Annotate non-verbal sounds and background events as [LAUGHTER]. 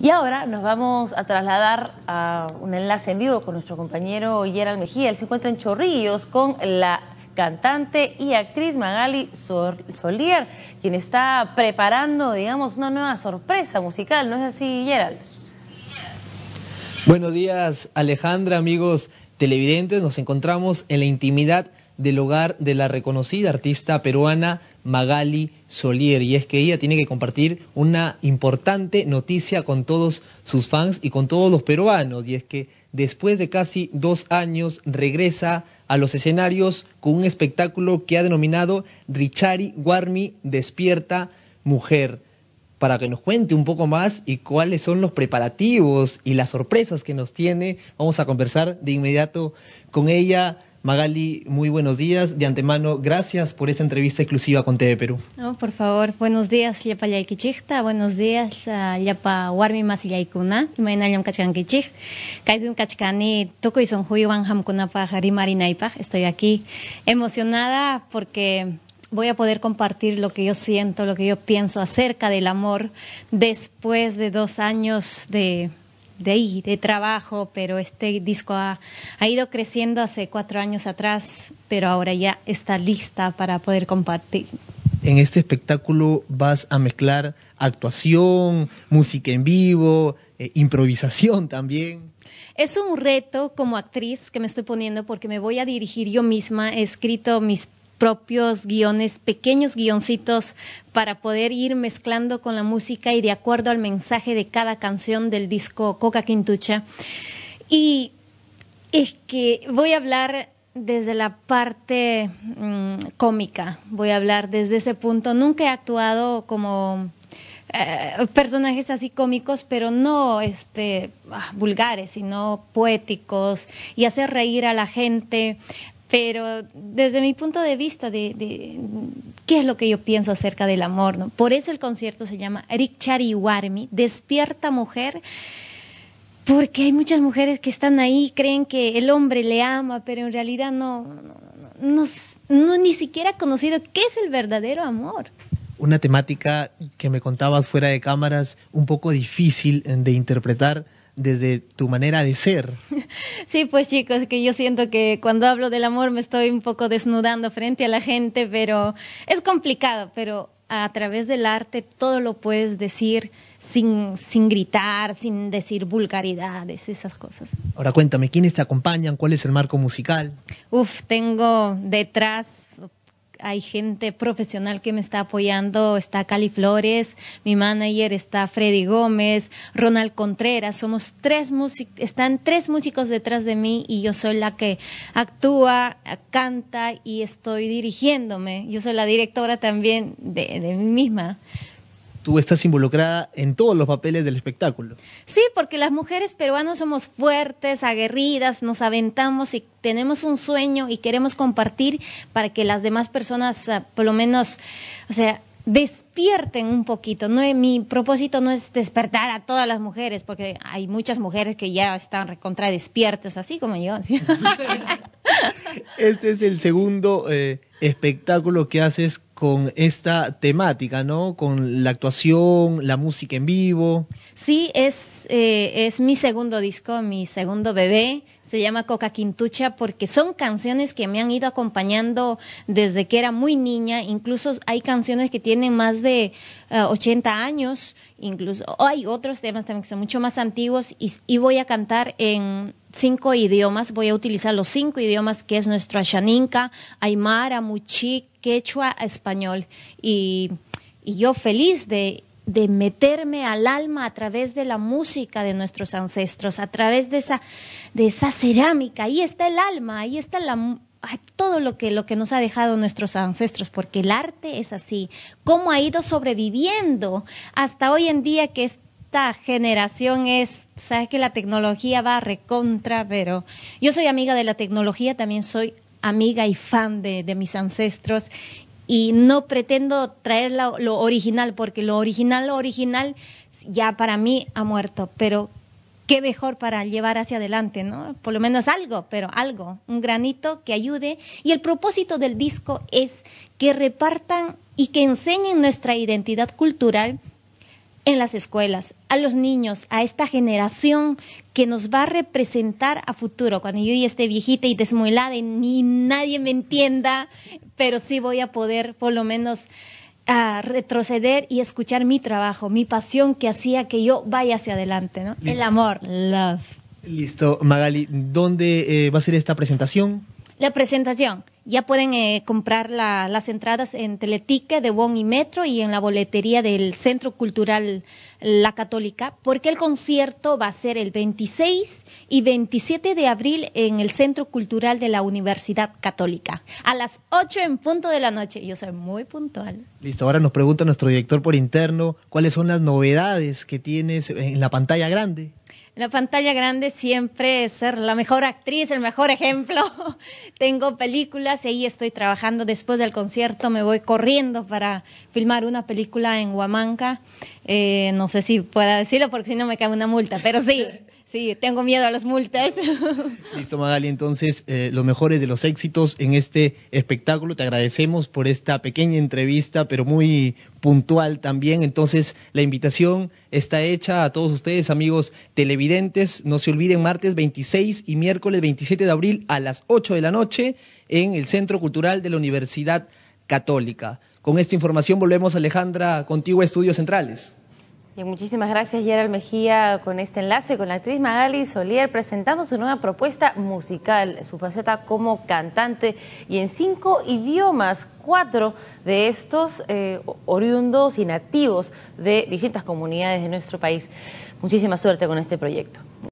Y ahora nos vamos a trasladar a un enlace en vivo con nuestro compañero Gerald Mejía. Él se encuentra en Chorrillos con la cantante y actriz Magali Solier, quien está preparando, digamos, una nueva sorpresa musical. ¿No es así, Gerald? Buenos días, Alejandra, amigos televidentes. Nos encontramos en la intimidad del hogar de la reconocida artista peruana Magali Solier. Y es que ella tiene que compartir una importante noticia con todos sus fans y con todos los peruanos. Y es que después de casi dos años regresa a los escenarios con un espectáculo que ha denominado Richari Warmi Despierta Mujer para que nos cuente un poco más y cuáles son los preparativos y las sorpresas que nos tiene. Vamos a conversar de inmediato con ella. Magali, muy buenos días. De antemano, gracias por esta entrevista exclusiva con TV Perú. No, por favor, buenos días, Yapa buenos días, Yapa Warmi Masillaikuna. Kachkani, y Estoy aquí emocionada porque voy a poder compartir lo que yo siento, lo que yo pienso acerca del amor después de dos años de de, de trabajo, pero este disco ha, ido creciendo hace cuatro años atrás, pero ahora ya está lista para poder compartir. En este espectáculo vas a mezclar actuación, música en vivo, eh, improvisación también. Es un reto como actriz que me estoy poniendo porque me voy a dirigir yo misma. He escrito mis propios guiones, pequeños guioncitos para poder ir mezclando con la música y de acuerdo al mensaje de cada canción del disco Coca Quintucha. Y es que voy a hablar desde la parte mm, cómica, voy a hablar desde ese punto. Nunca he actuado como eh, personajes así cómicos, pero no este, ah, vulgares, sino poéticos y hacer reír a la gente, pero desde mi punto de vista de, qué es lo que yo pienso acerca del amor, ¿no? Por eso el concierto se llama Chari Warmi, Despierta Mujer, porque hay muchas mujeres que están ahí, creen que el hombre le ama, pero en realidad no, no, no ni siquiera ha conocido qué es el verdadero amor una temática que me contabas fuera de cámaras un poco difícil de interpretar desde tu manera de ser. [LAUGHS] Sí, pues chicos, que yo siento que cuando hablo del amor me estoy un poco desnudando frente a la gente, pero es complicado, pero a través del arte todo lo puedes decir sin, sin gritar, sin decir vulgaridades, esas cosas. Ahora cuéntame, ¿quiénes te acompañan? ¿Cuál es el marco musical? Uf, tengo detrás hay gente profesional que me está apoyando, está Cali Flores, mi manager está Freddy Gómez, Ronald Contreras, somos tres músicos, están tres músicos detrás de mí y yo soy la que actúa, canta y estoy dirigiéndome, yo soy la directora también de, de mí misma tú estás involucrada en todos los papeles del espectáculo. Sí, porque las mujeres peruanas somos fuertes, aguerridas, nos aventamos y tenemos un sueño y queremos compartir para que las demás personas, ah, por lo menos, o sea, despierten un poquito. No, eh, mi propósito no es despertar a todas las mujeres, porque hay muchas mujeres que ya están recontra despiertas, así como yo. [LAUGHS] este es el segundo eh, espectáculo que haces con esta temática, ¿no? Con la actuación, la música en vivo. Sí, es, eh, es mi segundo disco, mi segundo bebé. Se llama Coca Quintucha porque son canciones que me han ido acompañando desde que era muy niña. Incluso hay canciones que tienen más de 80 eh, años. Incluso hay otros temas también que son mucho más antiguos y voy a cantar en cinco idiomas, voy a utilizar los cinco idiomas que es nuestro Ashaninka, Aymara, Muchi, Quechua, Español. Y, y yo feliz de, de, meterme al alma a través de la música de nuestros ancestros, a través de esa, de esa cerámica. Ahí está el alma, ahí está la, todo lo que, lo que nos ha dejado nuestros ancestros, porque el arte es así. ¿Cómo ha ido sobreviviendo hasta hoy en día que es esta generación es, sabes que la tecnología va recontra, pero yo soy amiga de la tecnología, también soy amiga y fan de, de mis ancestros y no pretendo traer lo, original, porque lo original, lo original ya para mí ha muerto, pero qué mejor para llevar hacia adelante, ¿no? Por lo menos algo, pero algo, un granito que ayude. Y el propósito del disco es que repartan y que enseñen nuestra identidad cultural en las escuelas, a los niños, a esta generación que nos va a representar a futuro, cuando yo ya esté viejita y desmuelada y ni nadie me entienda, pero sí voy a poder por lo menos retroceder y escuchar mi trabajo, mi pasión que hacía que yo vaya hacia adelante, El amor, love. Listo, Magali, ¿dónde eh, va a ser esta presentación? La presentación. Ya pueden eh, comprar las entradas en Teletique de Bon y Metro y en la boletería del Centro Cultural La Católica, porque el concierto va a ser el 26 y 27 de abril en el Centro Cultural de la Universidad Católica, a las 8 en punto de la noche. Yo soy muy puntual. Listo, ahora nos pregunta nuestro director por interno cuáles son las novedades que tienes en la pantalla grande la pantalla grande siempre ser la mejor actriz, el mejor ejemplo. [LAUGHS] Tengo películas y ahí estoy trabajando. Después del concierto me voy corriendo para filmar una película en Huamanca. Eh, no sé si pueda decirlo porque si no me cae una multa, pero sí. [LAUGHS] Sí, tengo miedo a las multas. [LAUGHS] Listo, Magali. Entonces, eh, los mejores de los éxitos en este espectáculo. Te agradecemos por esta pequeña entrevista, pero muy puntual también. Entonces, la invitación está hecha a todos ustedes, amigos televidentes. No se olviden, martes 26 y miércoles 27 de abril a las 8 de la noche en el Centro Cultural de la Universidad Católica. Con esta información volvemos, Alejandra, contigo a Estudios Centrales muchísimas gracias Gerald Mejía con este enlace con la actriz Magali Solier presentando su nueva propuesta musical, su faceta como cantante y en cinco idiomas, cuatro de estos eh, oriundos y nativos de distintas comunidades de nuestro país. Muchísima suerte con este proyecto.